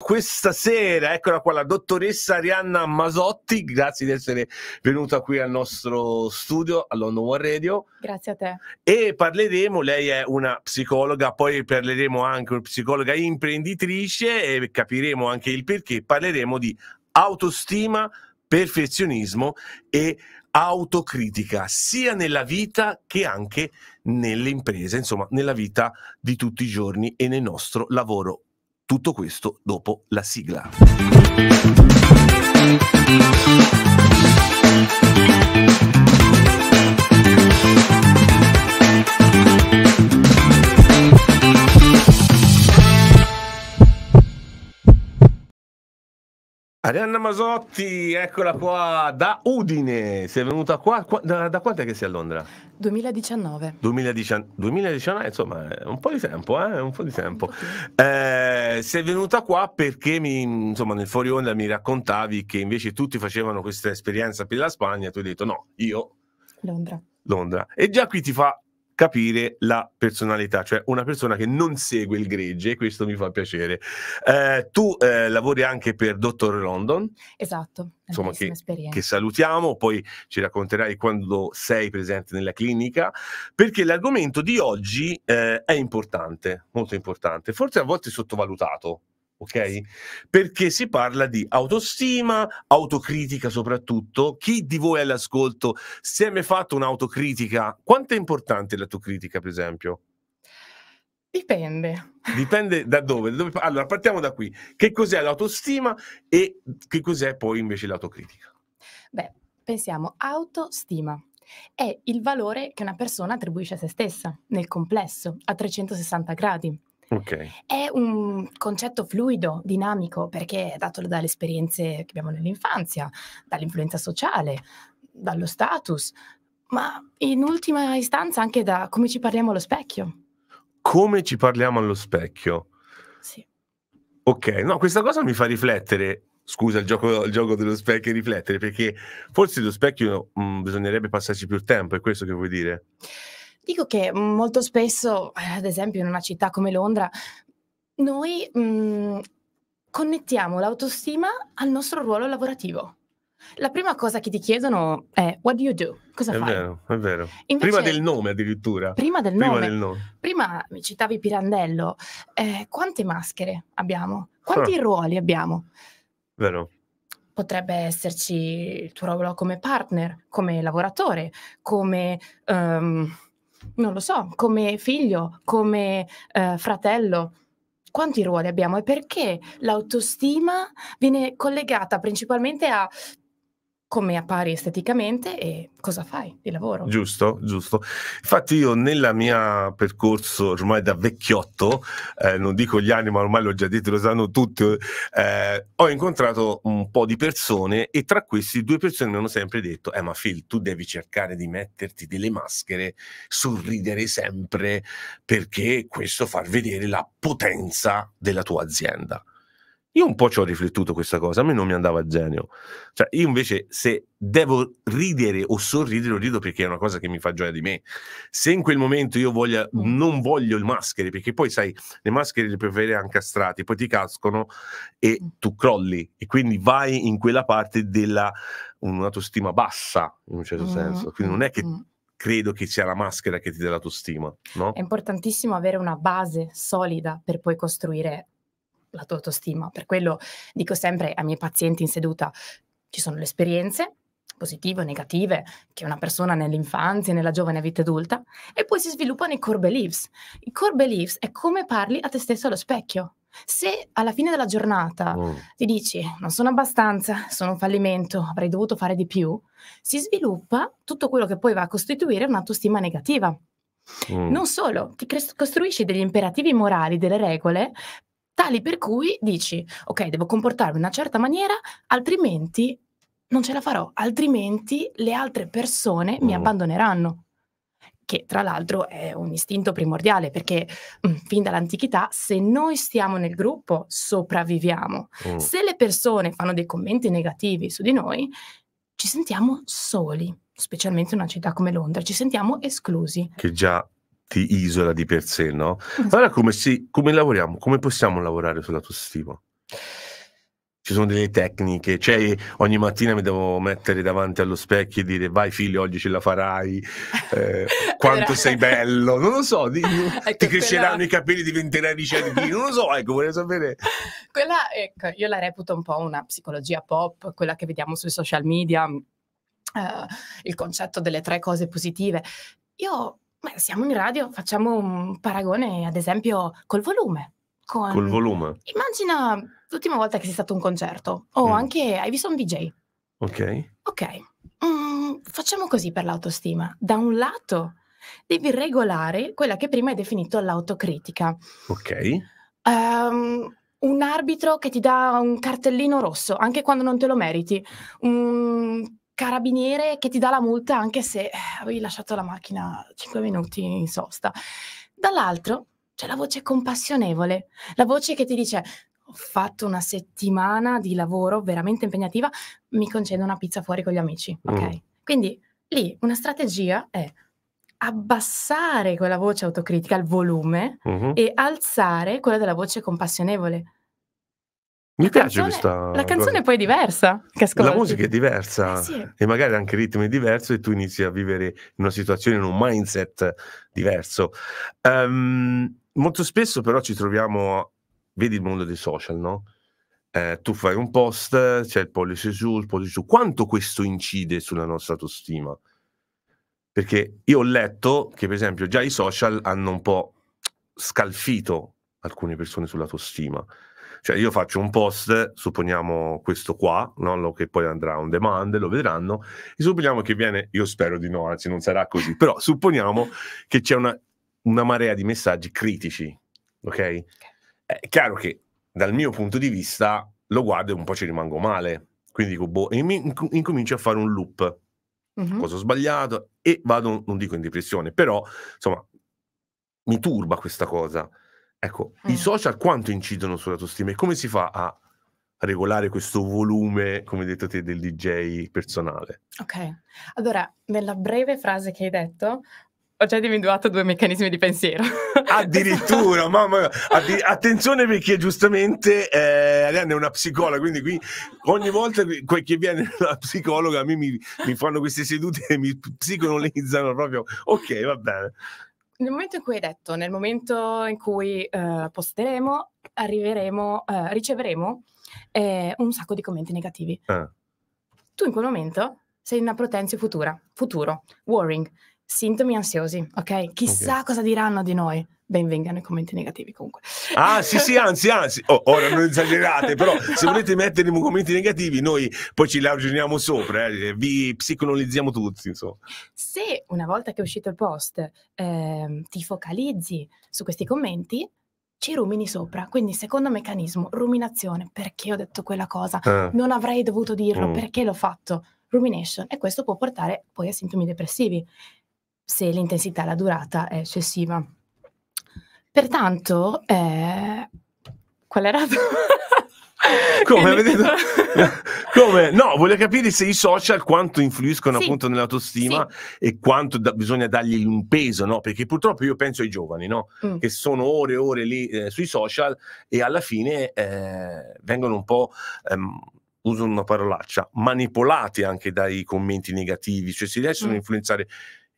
Questa sera, eccola qua, la dottoressa Arianna Masotti, grazie di essere venuta qui al nostro studio, a London One Radio. Grazie a te. E parleremo, lei è una psicologa, poi parleremo anche una psicologa imprenditrice e capiremo anche il perché, parleremo di autostima, perfezionismo e autocritica sia nella vita che anche nelle imprese, insomma nella vita di tutti i giorni e nel nostro lavoro tutto questo dopo la sigla. Arianna Masotti, eccola qua da Udine. Sei venuta qua? qua da, da quanto è che sei a Londra? 2019. 2019, 2019 insomma, è un po' di tempo, eh? Un po' di tempo. Eh, sei venuta qua perché mi, insomma, nel fuori onda mi raccontavi che invece tutti facevano questa esperienza per la Spagna e tu hai detto no, io... Londra. Londra. E già qui ti fa capire la personalità, cioè una persona che non segue il gregge, e questo mi fa piacere. Eh, tu eh, lavori anche per Dottor London. Esatto, insomma, che, che, salutiamo, poi ci racconterai quando sei presente nella clinica, perché l'argomento di oggi eh, è importante, molto importante, forse a volte sottovalutato. Eh ok? Perché si parla di autostima, autocritica soprattutto. Chi di voi all'ascolto si è mai fatto un'autocritica? Quanto è importante l'autocritica, per esempio? Dipende. Dipende da dove. dove. Allora, partiamo da qui. Che cos'è l'autostima e che cos'è poi invece l'autocritica? Beh, pensiamo, autostima è il valore che una persona attribuisce a se stessa nel complesso, a 360 gradi. Okay. È un concetto fluido, dinamico, perché è dato dalle esperienze che abbiamo nell'infanzia, dall'influenza sociale, dallo status, ma in ultima istanza anche da come ci parliamo allo specchio. Come ci parliamo allo specchio? Sì. Ok, no, questa cosa mi fa riflettere. Scusa il gioco, il gioco dello specchio e riflettere, perché forse lo specchio mh, mm, bisognerebbe passarci più tempo, è questo che vuoi dire? Dico che molto spesso, eh, ad esempio in una città come Londra, noi mh, mm, connettiamo l'autostima al nostro ruolo lavorativo. La prima cosa che ti chiedono è what do you do? Cosa è fai? È vero, è vero. Invece, prima del nome addirittura. Prima del, prima nome. del nome. Prima mi citavi Pirandello. Eh, quante maschere abbiamo? Quanti ah. ruoli abbiamo? Vero. Potrebbe esserci il tuo ruolo come partner, come lavoratore, come... Um, non lo so, come figlio, come eh, fratello. Quanti ruoli abbiamo e perché l'autostima viene collegata principalmente a come appari esteticamente e cosa fai di lavoro. Giusto, giusto. Infatti io nel mio percorso ormai da vecchiotto, eh, non dico gli anni ma ormai l'ho già detto, lo sanno tutti, eh, ho incontrato un po' di persone e tra questi due persone mi hanno sempre detto, eh ma Phil, tu devi cercare di metterti delle maschere, sorridere sempre perché questo fa vedere la potenza della tua azienda. Io un po' ci ho riflettuto questa cosa, a me non mi andava a genio. Cioè, io invece se devo ridere o sorridere, lo rido perché è una cosa che mi fa gioia di me. Se in quel momento io voglia, mm. non voglio le maschere, perché poi sai, le maschere le preferirei ancastrate, poi ti cascono e mm. tu crolli e quindi vai in quella parte della un'autostima bassa, in un certo mm, senso. Quindi non è che credo che sia la maschera che ti dà l'autostima, no? È importantissimo avere una base solida per poi costruire la tua autostima. Per quello dico sempre ai miei pazienti in seduta, ci sono le esperienze positive o negative che una persona nell'infanzia, nella giovane vita adulta, e poi si sviluppano i core beliefs. I core beliefs è come parli a te stesso allo specchio. Se alla fine della giornata mm. ti dici non sono abbastanza, sono un fallimento, avrei dovuto fare di più, si sviluppa tutto quello che poi va a costituire un'autostima negativa. Mm. Non solo, ti costruisci degli imperativi morali, delle regole tali per cui dici, ok, devo comportarmi in una certa maniera, altrimenti non ce la farò, altrimenti le altre persone mi mm. abbandoneranno che tra l'altro è un istinto primordiale perché mh, mm, fin dall'antichità se noi stiamo nel gruppo sopravviviamo. Mm. Se le persone fanno dei commenti negativi su di noi, ci sentiamo soli, specialmente in una città come Londra, ci sentiamo esclusi. Che già ti isola di per sé, no? Mm. Allora come, si, come lavoriamo? Come possiamo lavorare sulla tua stima? Ci sono delle tecniche, cioè ogni mattina mi devo mettere davanti allo specchio e dire vai figlio oggi ce la farai, eh, quanto allora... sei bello, non lo so, di, ecco, ti cresceranno però... i capelli, diventerai ricerchi, non lo so, ecco, vorrei sapere. Quella, ecco, io la reputo un po' una psicologia pop, quella che vediamo sui social media, mm, eh, il concetto delle tre cose positive. Io ma siamo in radio, facciamo un paragone ad esempio col volume. Con... Col volume? Immagina l'ultima volta che sei stato a un concerto o mm. anche hai visto un DJ. Ok. Ok. Mm, facciamo così per l'autostima. Da un lato devi regolare quella che prima hai definito l'autocritica. Ok. Um, un arbitro che ti dà un cartellino rosso, anche quando non te lo meriti. Un carabiniere che ti dà la multa anche se eh, avevi lasciato la macchina 5 minuti in sosta. Dall'altro c'è la voce compassionevole, la voce che ti dice ho fatto una settimana di lavoro veramente impegnativa, mi concedo una pizza fuori con gli amici, mm. ok? Mm. Quindi lì una strategia è abbassare quella voce autocritica, il volume, mm-hmm. e alzare quella della voce compassionevole. Mi piace canzone, questa. La canzone cosa. poi è diversa. la musica è diversa eh sì. e magari anche il ritmo è diverso e tu inizi a vivere in una situazione, in un mindset diverso. Um, molto spesso però ci troviamo, vedi il mondo dei social, no? Eh, tu fai un post, c'è il pollice su, il pollice su. Quanto questo incide sulla nostra autostima? Perché io ho letto che per esempio già i social hanno un po' scalfito alcune persone sulla tua stima. Cioè io faccio un post, supponiamo questo qua, no? che poi andrà on demand, lo vedranno, e supponiamo che viene, io spero di no, anzi non sarà così, però supponiamo che c'è una, una marea di messaggi critici, ok? È chiaro che dal mio punto di vista lo guardo e un po' ci rimango male, quindi dico boh, e mi incomincio a fare un loop. Mm-hmm. Cosa ho sbagliato e vado, non dico in depressione, però insomma mi turba questa cosa. Ecco, mm. i social quanto incidono sulla tua stima e come si fa a regolare questo volume, come hai detto te, del DJ personale? Ok, allora, nella breve frase che hai detto, ho già individuato due meccanismi di pensiero. Addirittura, mamma mia. attenzione perché giustamente eh, Arianna è una psicologa, quindi qui ogni volta che viene la psicologa mi, mi, mi fanno queste sedute e mi psicologizzano proprio. Ok, va bene nel momento in cui hai detto, nel momento in cui uh, posteremo, arriveremo, uh, riceveremo eh, un sacco di commenti negativi. Ah. Tu in quel momento sei in una protenzia futura, futuro, worrying, sintomi ansiosi, ok? Chissà okay. cosa diranno di noi ben vengano i commenti negativi comunque. Ah sì sì, anzi anzi, oh, ora non esagerate, però se volete mettere i commenti negativi noi poi ci ragioniamo sopra, eh, vi psicologizziamo tutti insomma. Se una volta che è uscito il post eh, ti focalizzi su questi commenti, ci rumini sopra. Quindi, secondo meccanismo, ruminazione, perché ho detto quella cosa, eh. non avrei dovuto dirlo, mm. perché l'ho fatto, rumination, e questo può portare poi a sintomi depressivi, se l'intensità la durata è eccessiva. Pertanto, eh, qual era? Come, vedete, come? No, voglio capire se i social quanto influiscono sì. appunto nell'autostima sì. e quanto da, bisogna dargli un peso, no? Perché purtroppo io penso ai giovani, no? Mm. Che sono ore e ore lì eh, sui social e alla fine eh, vengono un po'... Ehm, uso una parolaccia, manipolati anche dai commenti negativi, cioè si riescono mm. influenzare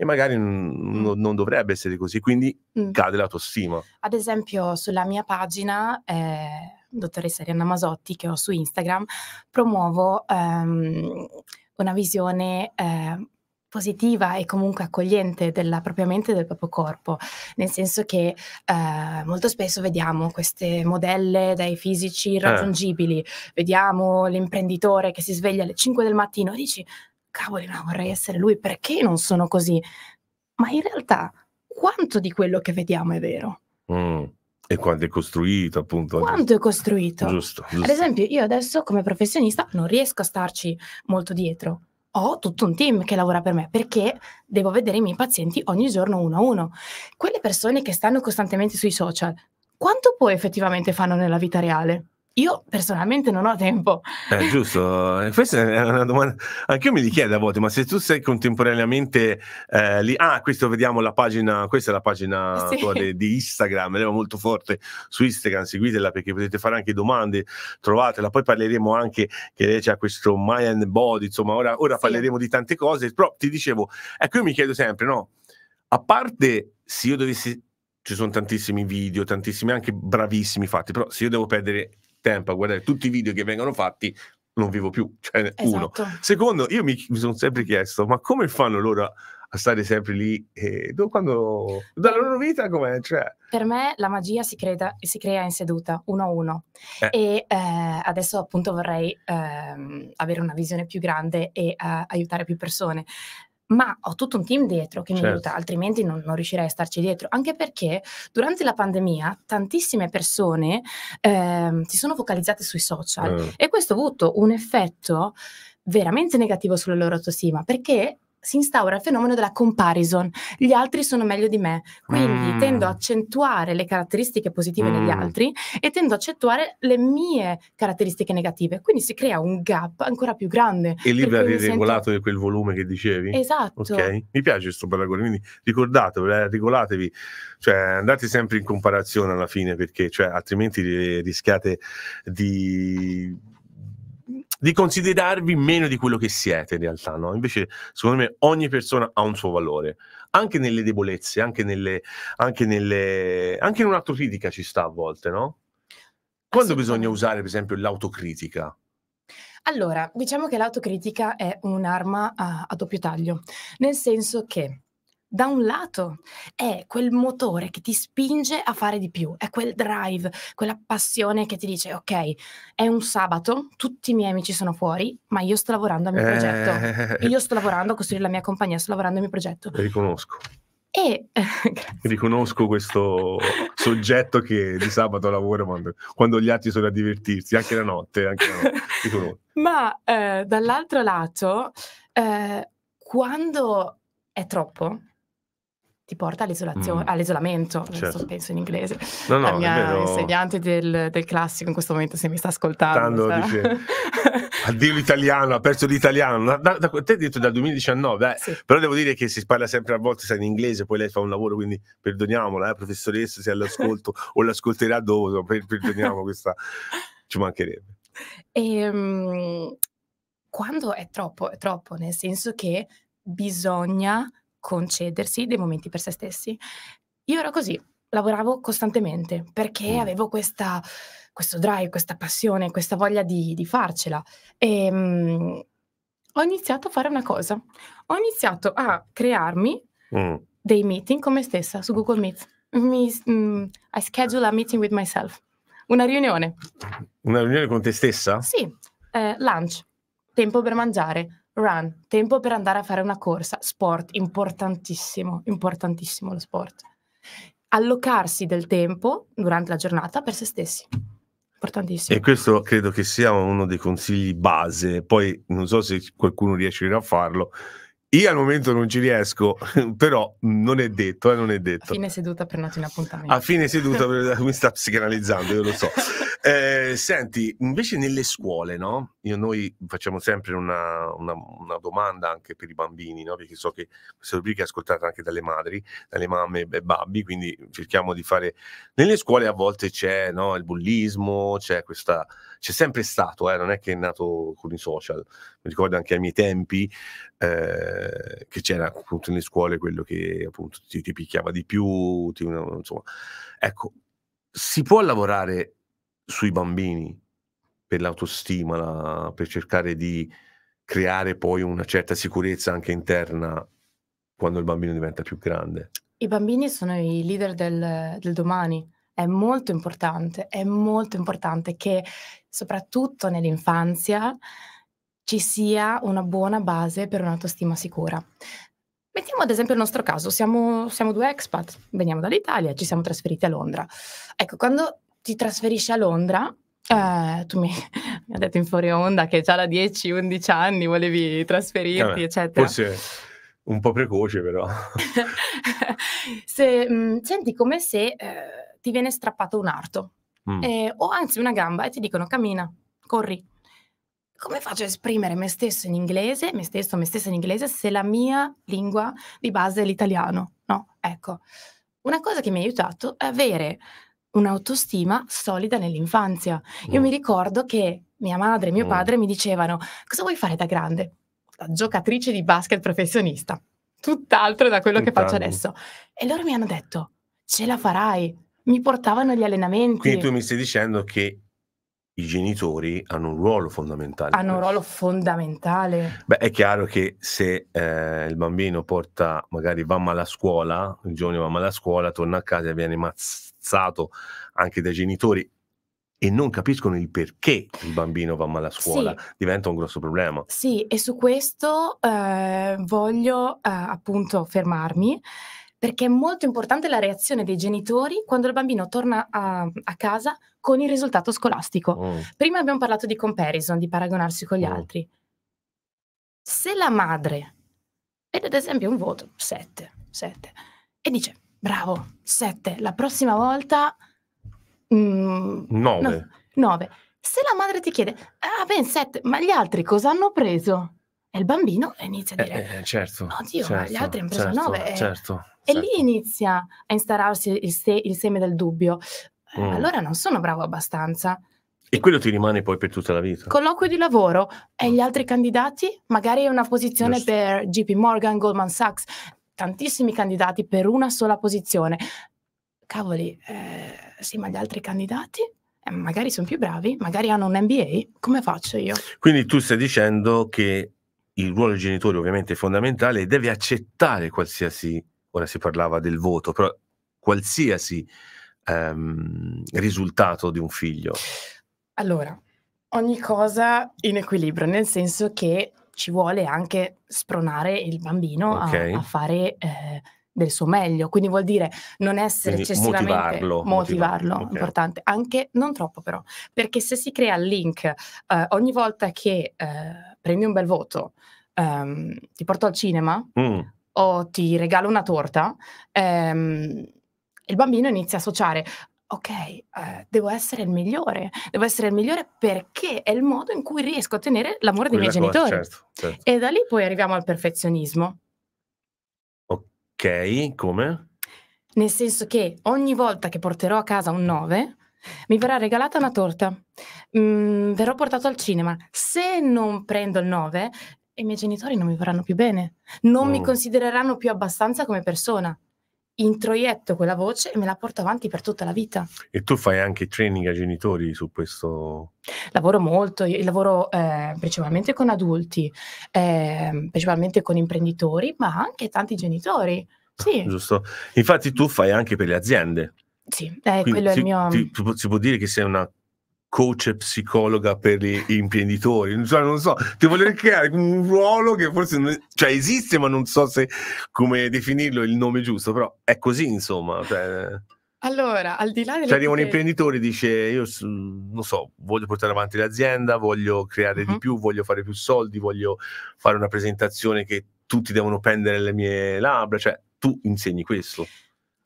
e magari mm. non, non dovrebbe essere così, quindi mm. cade stima. Ad esempio sulla mia pagina, eh, dottoressa Arianna Masotti, che ho su Instagram, promuovo ehm, una visione... Eh, positiva e comunque accogliente della propria mente e del proprio corpo, nel senso che eh, molto spesso vediamo queste modelle dai fisici irraggiungibili, eh. vediamo l'imprenditore che si sveglia alle 5 del mattino e dici cavoli, ma vorrei essere lui, perché non sono così? Ma in realtà quanto di quello che vediamo è vero? Mm. E quanto è costruito, appunto. Quanto è costruito? Giusto, giusto, Ad esempio, io adesso come professionista non riesco a starci molto dietro. Ho tutto un team che lavora per me perché devo vedere i miei pazienti ogni giorno uno a uno. Quelle persone che stanno costantemente sui social, quanto poi effettivamente fanno nella vita reale? Io personalmente non ho tempo. Eh, giusto, eh, questa è una domanda. Anche io mi richiedo a volte, ma se tu sei contemporaneamente eh, lì, ah, questo vediamo la pagina, questa è la pagina sì. tua de, di Instagram, è molto forte su Instagram, seguitela perché potete fare anche domande, trovatela, poi parleremo anche che lei c'è questo mind body, insomma, ora, ora sì. parleremo di tante cose, però ti dicevo, ecco io mi chiedo sempre, no, a parte se io dovessi ci sono tantissimi video, tantissimi anche bravissimi fatti, però se io devo perdere tempo a guardare tutti i video che vengono fatti, non vivo più. Cioè, esatto. uno. Secondo, io mi, mi, sono sempre chiesto, ma come fanno loro a stare sempre lì? E dopo quando, dalla loro vita com'è? Cioè... Per me la magia si, creda, si crea in seduta, uno a uno. Eh. E eh, adesso appunto vorrei ehm, avere una visione più grande e eh, aiutare più persone ma ho tutto un team dietro che mi certo. aiuta, altrimenti non, non, riuscirei a starci dietro. Anche perché durante la pandemia tantissime persone eh, si sono focalizzate sui social mm. e questo ha avuto un effetto veramente negativo sulla loro autostima perché si instaura il fenomeno della comparison, gli altri sono meglio di me, quindi mm. tendo ad accentuare le caratteristiche positive mm. degli altri e tendo ad accentuare le mie caratteristiche negative, quindi si crea un gap ancora più grande. E lì avete regolato sento... quel volume che dicevi? Esatto. Ok, mi piace questo paragone, quindi ricordatevelo, eh, regolatevi, cioè andate sempre in comparazione alla fine perché cioè, altrimenti eh, rischiate di di considerarvi meno di quello che siete in realtà, no? Invece, secondo me, ogni persona ha un suo valore, anche nelle debolezze, anche, nelle, anche, nelle, anche in un'autocritica ci sta a volte, no? Quando bisogna usare, per esempio, l'autocritica? Allora, diciamo che l'autocritica è un'arma a, a doppio taglio, nel senso che da un lato è quel motore che ti spinge a fare di più, è quel drive, quella passione che ti dice ok, è un sabato, tutti i miei amici sono fuori, ma io sto lavorando al mio eh... progetto, io sto lavorando a costruire la mia compagnia, sto lavorando al mio progetto. Riconosco. E riconosco questo soggetto che di sabato lavora quando, quando, gli altri sono a divertirsi, anche la notte. Anche la notte. Ma eh, dall'altro lato, eh, quando è troppo, ti porta all'isolazione, mm. all'isolamento, certo. penso in inglese. No, no, La mia insegnante del, del, classico in questo momento se mi sta ascoltando. Tanto, dice, addio l'italiano, ha perso l'italiano. Da, da, te hai detto dal 2019, eh? sì. però devo dire che si parla sempre a volte sai, in inglese, poi lei fa un lavoro, quindi perdoniamola, eh, professoressa, se all'ascolto o l'ascolterà dopo, per, perdoniamo questa, ci mancherebbe. E, ehm, quando è troppo, è troppo, nel senso che bisogna concedersi dei momenti per se stessi. Io ero così, lavoravo costantemente perché mm. avevo questa, questo drive, questa passione, questa voglia di, di farcela. E, ehm, mh, ho iniziato a fare una cosa, ho iniziato a crearmi mm. dei meeting con me stessa su Google Meet. Mi, mh, mm, I schedule a meeting with myself, una riunione. Una riunione con te stessa? Sì, eh, lunch, tempo per mangiare, run, tempo per andare a fare una corsa, sport, importantissimo, importantissimo lo sport. Allocarsi del tempo durante la giornata per se stessi. Importantissimo. E questo credo che sia uno dei consigli base, poi non so se qualcuno riesce a farlo. Io al momento non ci riesco, però non è detto, eh, non è detto. A fine seduta prenoti un appuntamento. A fine seduta mi sta psicanalizzando, io lo so. Eh, senti, invece nelle scuole, no? Io, noi facciamo sempre una, una, una, domanda anche per i bambini, no? Perché so che questa rubrica è ascoltata anche dalle madri, dalle mamme e babbi, quindi cerchiamo di fare... Nelle scuole a volte c'è no? il bullismo, c'è questa... C'è sempre stato, eh? non è che è nato con i social. Mi ricordo anche ai miei tempi eh, che c'era appunto nelle scuole quello che appunto ti, ti picchiava di più, ti, insomma. Ecco, si può lavorare sui bambini per l'autostima, la, per cercare di creare poi una certa sicurezza anche interna quando il bambino diventa più grande. I bambini sono i leader del, del domani. È molto importante, è molto importante che soprattutto nell'infanzia ci sia una buona base per un'autostima sicura. Mettiamo ad esempio il nostro caso, siamo, siamo due expat, veniamo dall'Italia, ci siamo trasferiti a Londra. Ecco, quando ti trasferisci a Londra Uh, tu mi, mi, hai detto in fuori onda che già da 10-11 anni volevi trasferirti, eh, eccetera. Forse un po' precoce, però. se, mh, mm, senti come se eh, ti viene strappato un arto, mm. eh, o anzi una gamba, e ti dicono cammina, corri. Come faccio a esprimere me stesso in inglese, me stesso, me stessa in inglese, se la mia lingua di base è l'italiano? No, ecco. Una cosa che mi ha aiutato è avere un'autostima solida nell'infanzia. Io mm. mi ricordo che mia madre e mio mm. padre mi dicevano cosa vuoi fare da grande? Da giocatrice di basket professionista, tutt'altro da quello Tutt'altro. che faccio adesso. E loro mi hanno detto ce la farai, mi portavano gli allenamenti. Quindi tu mi stai dicendo che i genitori hanno un ruolo fondamentale. Hanno un ruolo fondamentale. Beh, è chiaro che se eh, il bambino porta, magari va male a scuola, il giovane va male a scuola, torna a casa e viene mazzato ammazzato anche dai genitori e non capiscono il perché il bambino va male a scuola, sì. diventa un grosso problema. Sì, e su questo eh, voglio eh, appunto fermarmi perché è molto importante la reazione dei genitori quando il bambino torna a, a casa con il risultato scolastico. Mm. Prima abbiamo parlato di comparison, di paragonarsi con gli mm. altri. Se la madre vede ad esempio un voto 7, 7 e dice Bravo, 7. La prossima volta... 9. Mm, 9. No, Se la madre ti chiede, ah ben 7, ma gli altri cosa hanno preso? E il bambino inizia a eh, dire, eh, eh, certo, oddio, certo, ma gli certo, altri hanno preso 9. Certo, certo, e, e lì certo. inizia a instaurarsi il, se- il seme del dubbio. Eh, mm. Allora non sono bravo abbastanza. E quello ti rimane poi per tutta la vita. Colloquio di lavoro e mm. gli altri candidati? Magari una posizione Just. per JP Morgan, Goldman Sachs tantissimi candidati per una sola posizione. Cavoli, eh, sì, ma gli altri candidati? Eh, magari sono più bravi, magari hanno un MBA, come faccio io? Quindi tu stai dicendo che il ruolo del genitore ovviamente è fondamentale e devi accettare qualsiasi, ora si parlava del voto, però qualsiasi ehm, risultato di un figlio. Allora, ogni cosa in equilibrio, nel senso che ci vuole anche spronare il bambino okay. a, a, fare eh, del suo meglio. Quindi vuol dire non essere Quindi eccessivamente motivarlo, motivarlo okay. importante, anche non troppo però, perché se si crea il link eh, ogni volta che eh, prendi un bel voto, ehm, ti porto al cinema mm. o ti regalo una torta, ehm, il bambino inizia a associare, ok, eh, devo essere il migliore, devo essere il migliore perché è il modo in cui riesco a ottenere l'amore dei miei cosa, genitori. Certo, certo. E da lì poi arriviamo al perfezionismo. Ok, come? Nel senso che ogni volta che porterò a casa un 9, mi verrà regalata una torta, mm, verrò portato al cinema. Se non prendo il 9, i miei genitori non mi vorranno più bene, non mm. mi considereranno più abbastanza come persona introietto quella voce e me la porto avanti per tutta la vita. E tu fai anche training ai genitori su questo? Lavoro molto, io lavoro eh, principalmente con adulti, eh, principalmente con imprenditori, ma anche tanti genitori. Sì. Giusto. Infatti tu fai anche per le aziende. Sì, eh, quello si, è il mio... Ti, si può dire che sei una coach psicologa per gli imprenditori. Non so, non so, ti voglio creare un ruolo che forse non, cioè esiste, ma non so se come definirlo il nome giusto, però è così, insomma. Cioè... Allora, al di là delle... Cioè arriva un imprenditore e dice, io non so, voglio portare avanti l'azienda, voglio creare uh-huh. di mhm. più, voglio fare più soldi, voglio fare una presentazione che tutti devono prendere le mie labbra, cioè tu insegni questo.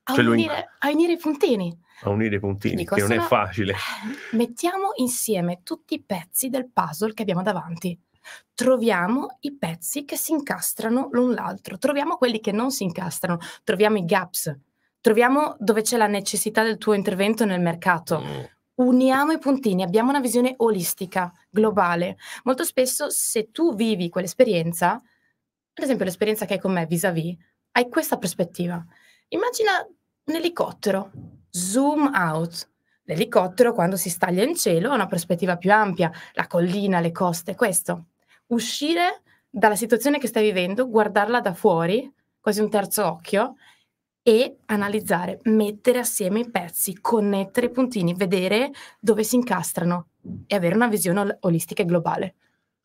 A, cioè, unire, in... a unire i puntini a unire i puntini, Dico, che non è facile. Eh, mettiamo insieme tutti i pezzi del puzzle che abbiamo davanti. Troviamo i pezzi che si incastrano l'un l'altro, troviamo quelli che non si incastrano, troviamo i gaps, troviamo dove c'è la necessità del tuo intervento nel mercato. Mm. Uniamo i puntini, abbiamo una visione olistica, globale. Molto spesso se tu vivi quell'esperienza, ad esempio l'esperienza che hai con me vis à -vis, hai questa prospettiva. Immagina un elicottero zoom out. L'elicottero quando si staglia in cielo ha una prospettiva più ampia, la collina, le coste, questo. Uscire dalla situazione che stai vivendo, guardarla da fuori, quasi un terzo occhio, e analizzare, mettere assieme i pezzi, connettere i puntini, vedere dove si incastrano e avere una visione ol- olistica e globale.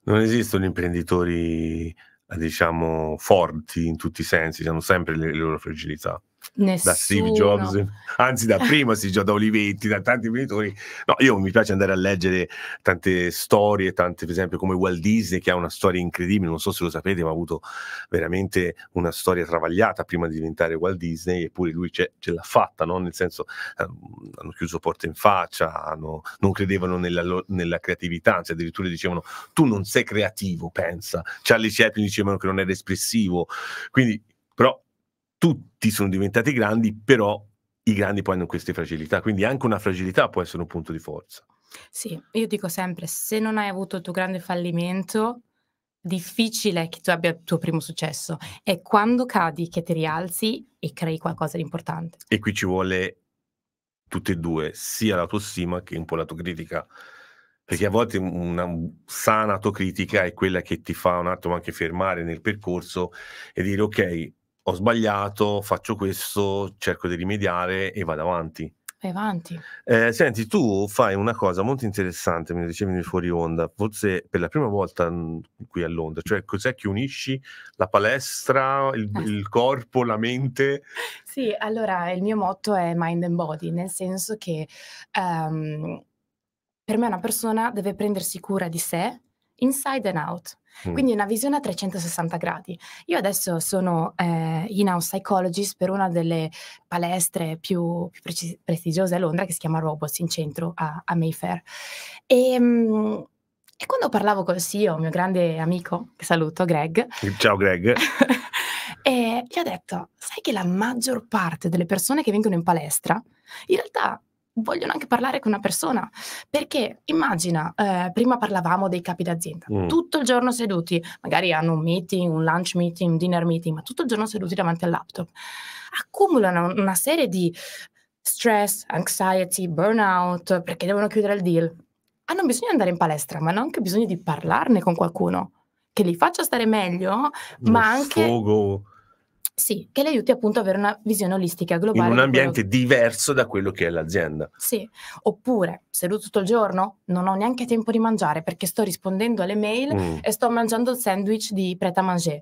Non esistono imprenditori, diciamo, forti in tutti i sensi, hanno sempre le, le loro fragilità. Nessuno. da Steve Jobs, anzi da prima si già da Olivetti, da tanti imprenditori. No, io mi piace andare a leggere tante storie, tante, per esempio come Walt Disney che ha una storia incredibile, non so se lo sapete, ma ha avuto veramente una storia travagliata prima di diventare Walt Disney, eppure lui ce, ce l'ha fatta, no? nel senso eh, hanno chiuso porte in faccia, hanno, non credevano nella, nella, creatività, anzi addirittura dicevano tu non sei creativo, pensa. Charlie Chaplin dicevano che non era espressivo, quindi però tutti sono diventati grandi, però i grandi poi hanno queste fragilità, quindi anche una fragilità può essere un punto di forza. Sì, io dico sempre, se non hai avuto il tuo grande fallimento, difficile che tu abbia il tuo primo successo. È quando cadi che ti rialzi e crei qualcosa di importante. E qui ci vuole tutte e due, sia la tua stima che un po' la tua critica. Perché a volte una sana autocritica è quella che ti fa un attimo anche fermare nel percorso e dire ok, ho sbagliato, faccio questo, cerco di rimediare e vado avanti. Vai avanti. Eh, senti, tu fai una cosa molto interessante, mi dicevi nel fuori onda, forse per la prima volta mm, qui a Londra, cioè cos'è che unisci la palestra, il, eh. il corpo, la mente? Sì, allora il mio motto è mind and body, nel senso che um, per me una persona deve prendersi cura di sé, inside and out. Mm. Quindi una visione a 360 gradi. Io adesso sono eh, in-house psychologist per una delle palestre più, più precis- prestigiose a Londra che si chiama Robots in centro a, a Mayfair. E, ehm, mh, e quando parlavo col CEO, mio grande amico, che saluto, Greg. Eh, ciao Greg. e eh, gli ho detto, sai che la maggior parte delle persone che vengono in palestra in realtà vogliono anche parlare con una persona. Perché immagina, eh, prima parlavamo dei capi d'azienda, mm. tutto il giorno seduti, magari hanno un meeting, un lunch meeting, un dinner meeting, ma tutto il giorno seduti davanti al laptop, accumulano una serie di stress, anxiety, burnout, perché devono chiudere il deal. Hanno bisogno di andare in palestra, ma hanno anche bisogno di parlarne con qualcuno che li faccia stare meglio, Uno ma anche... Sfogo sì, che le aiuti appunto ad avere una visione olistica globale. In un ambiente quello... diverso da quello che è l'azienda. Sì, oppure seduto tutto il giorno, non ho neanche tempo di mangiare perché sto rispondendo alle mail mm. e sto mangiando il sandwich di pret manger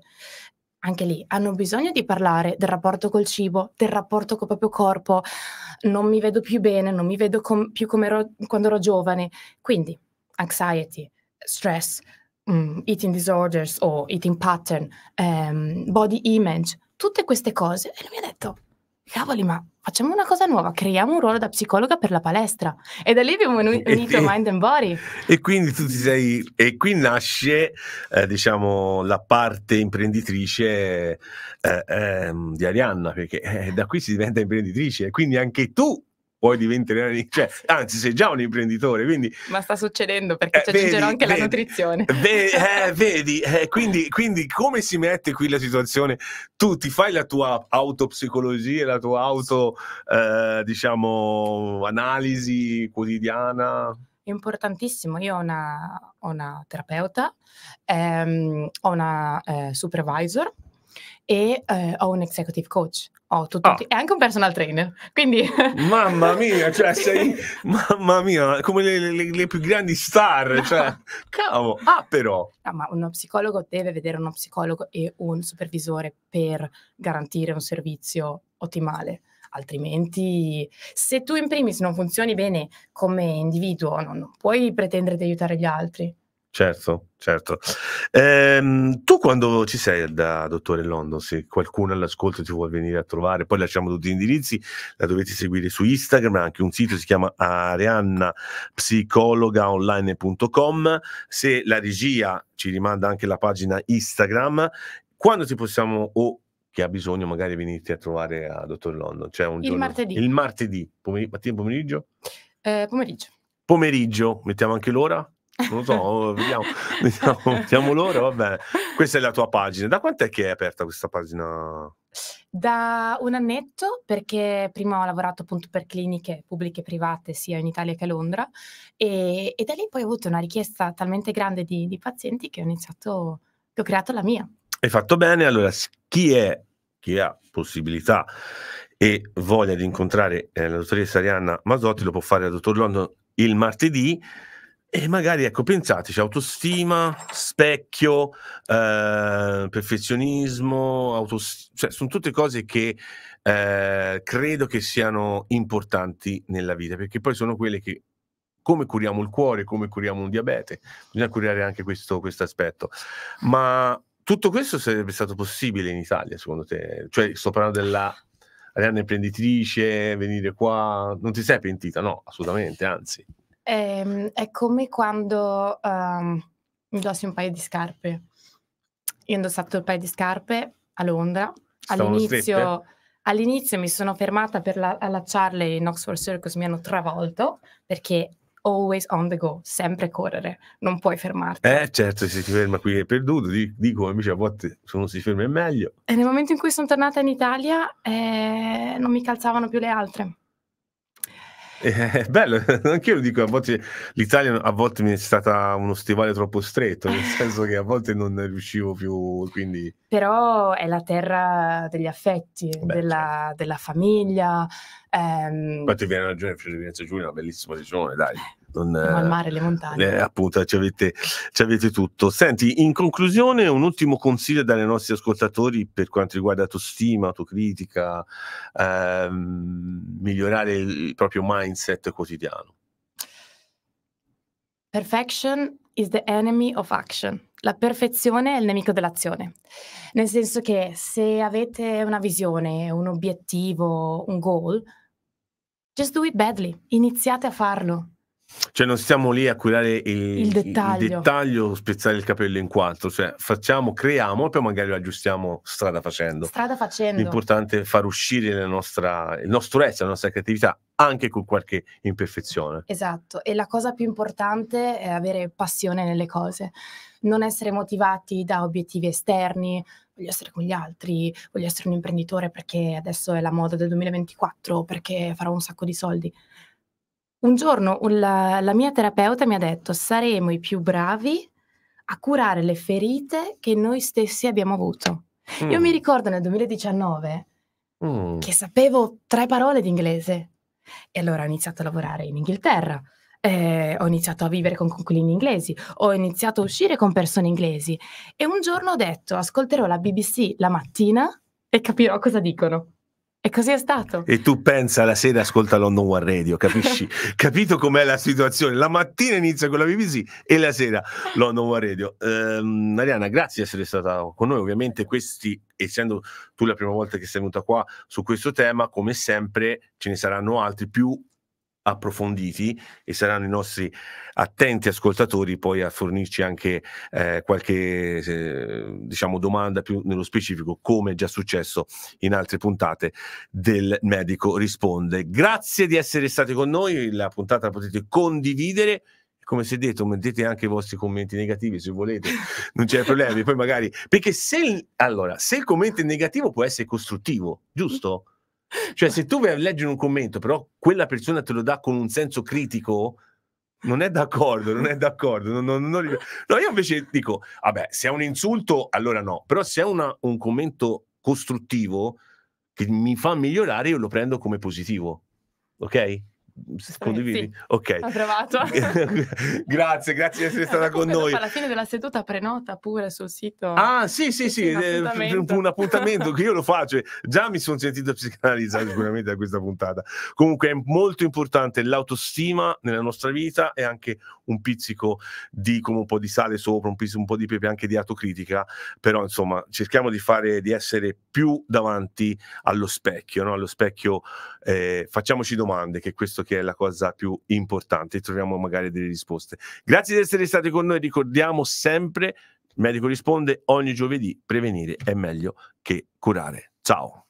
Anche lì hanno bisogno di parlare del rapporto col cibo, del rapporto col proprio corpo. Non mi vedo più bene, non mi vedo com- più come ero quando ero giovane. Quindi, anxiety, stress, um, eating disorders o eating pattern, um, body image tutte queste cose e lui mi ha detto, cavoli, ma facciamo una cosa nuova, creiamo un ruolo da psicologa per la palestra. E da lì abbiamo unito e, Mind and Body. E quindi tu ti sei. E qui nasce, eh, diciamo, la parte imprenditrice eh, eh, di Arianna, perché eh, da qui si diventa imprenditrice. Quindi anche tu puoi diventare, cioè, anzi sei già un imprenditore, quindi... Ma sta succedendo perché eh, ci aggiungerò anche vedi, la nutrizione. Vedi, eh, vedi eh, quindi, quindi, come si mette qui la situazione? Tu ti fai la tua autopsicologia, la tua auto, eh, diciamo, analisi quotidiana? importantissimo. Io ho una, ho una terapeuta, ehm, ho una eh, supervisor e eh, ho un executive coach, ho tutto, oh. Ah. e anche un personal trainer, quindi... mamma mia, cioè sei, mamma mia, come le, le, le più grandi star, no. cioè, cavolo, ah però... No, ma uno psicologo deve vedere uno psicologo e un supervisore per garantire un servizio ottimale altrimenti se tu in primis non funzioni bene come individuo non, non puoi pretendere di aiutare gli altri. Certo, certo. Ehm, tu quando ci sei da Dottore London, se qualcuno all'ascolto ti vuole venire a trovare, poi lasciamo tutti gli indirizzi, la dovete seguire su Instagram, anche un sito si chiama ariannapsicologaonline.com, se la regia ci rimanda anche la pagina Instagram, quando ti possiamo o chi ha bisogno magari venirti a trovare a Dottore London, cioè un il giorno, martedì. Il martedì, pomeriggio? Eh, pomeriggio. Pomeriggio, mettiamo anche l'ora? Non lo so, vediamo, vediamo, vediamo loro, vabbè. Questa è la tua pagina. Da quant'è che è aperta questa pagina? Da un annetto, perché prima ho lavorato appunto per cliniche pubbliche e private sia in Italia che a Londra e, e da lì poi ho avuto una richiesta talmente grande di, di pazienti che ho iniziato, che ho creato la mia. Hai fatto bene, allora chi è chi ha possibilità e voglia di incontrare eh, la dottoressa Arianna Masotti lo può fare al dottor London il martedì e magari, ecco, pensateci, autostima, specchio, eh, perfezionismo, autostima, cioè, sono tutte cose che eh, credo che siano importanti nella vita, perché poi sono quelle che come curiamo il cuore, come curiamo un diabete, bisogna curare anche questo aspetto. Ma tutto questo sarebbe stato possibile in Italia, secondo te? Cioè, sto parlando della Arianna imprenditrice, venire qua, non ti sei pentita? No, assolutamente, anzi è, ehm, è come quando um, ehm, indossi un paio di scarpe. Io ho indossato un paio di scarpe a Londra. All'inizio, all'inizio, mi sono fermata per la, allacciarle in Oxford Circus, mi hanno travolto perché always on the go, sempre correre, non puoi fermarti. Eh certo, se si ferma qui è perduto, dico invece a volte se uno si ferma è meglio. E nel momento in cui sono tornata in Italia eh, non mi calzavano più le altre. Eh, eh, bello, anche io lo dico, a volte l'Italia a volte mi è stata uno stivale troppo stretto, nel senso che a volte non riuscivo più, quindi... Però è la terra degli affetti, Beh, certo. della, certo. della, famiglia. Ehm... Ma ti viene ragione, Fiorenza Giulia è una bellissima regione, dai. Eh, non, al eh, mare, le montagne. Eh, appunto, ci avete, ci avete, tutto. Senti, in conclusione, un ultimo consiglio dai nostri ascoltatori per quanto riguarda autostima, autocritica, ehm, migliorare il proprio mindset quotidiano. Perfection is the enemy of action. La perfezione è il nemico dell'azione. Nel senso che se avete una visione, un obiettivo, un goal, just do it badly, iniziate a farlo. Cioè non stiamo lì a curare il, il, dettaglio. il dettaglio, spezzare il capello in quattro, cioè facciamo, creiamo e poi magari lo aggiustiamo strada facendo. Strada facendo. L'importante è far uscire nostra, il nostro essere, la nostra creatività, anche con qualche imperfezione. Esatto, e la cosa più importante è avere passione nelle cose, non essere motivati da obiettivi esterni, voglio essere con gli altri, voglio essere un imprenditore perché adesso è la moda del 2024, perché farò un sacco di soldi. Un giorno la la mia terapeuta mi ha detto: "Saremo i più bravi a curare le ferite che noi stessi abbiamo avuto". Io mi mm. ricordo nel 2019 Mh. Mm. che sapevo tre parole di inglese e allora ho iniziato a lavorare in Inghilterra, ehm, ho iniziato a vivere con coinquilini inglesi, ho iniziato a uscire con persone inglesi e un giorno ho detto: "Ascolterò la BBC la mattina e capirò cosa dicono". E così è stato. E tu pensa la sera ascolta London One Radio, capisci? Capito com'è la situazione? La mattina inizia con la BBC e la sera London One Radio. Ehm, Ariana, grazie di essere stata con noi. Ovviamente questi, essendo tu la prima volta che sei venuta qua su questo tema, come sempre ce ne saranno altri più approfonditi e saranno i nostri attenti ascoltatori poi a fornirci anche eh, qualche eh, diciamo domanda più nello specifico come è già successo in altre puntate del medico risponde grazie di essere stati con noi la puntata la potete condividere come si è detto, mettete anche i vostri commenti negativi se volete, non c'è problemi. Poi magari perché se allora, se il commento è negativo può essere costruttivo, giusto? Cioè, se tu vai a leggere un commento, però quella persona te lo dà con un senso critico, non è d'accordo, non è d'accordo. Non, non, non... No, io invece dico, vabbè, se è un insulto, allora no. Però se è una, un commento costruttivo che mi fa migliorare, io lo prendo come positivo. Ok? Condividi? Sì, ok. grazie, grazie di essere stata con noi. Alla fine della seduta prenota pure sul sito. Ah, sì, sì, sì, un, eh, appuntamento. un appuntamento che io lo faccio. Eh. Già mi sono sentito psicanalizzare sicuramente da questa puntata. Comunque è molto importante l'autostima nella nostra vita e anche un pizzico di come un po' di sale sopra, un, pizzico, un po' di pepe anche di autocritica, però insomma, cerchiamo di fare di essere più davanti allo specchio, no? Allo specchio eh, facciamoci domande che questo che è la cosa più importante e troviamo magari delle risposte. Grazie di essere stati con noi, ricordiamo sempre, il medico risponde ogni giovedì, prevenire è meglio che curare. Ciao.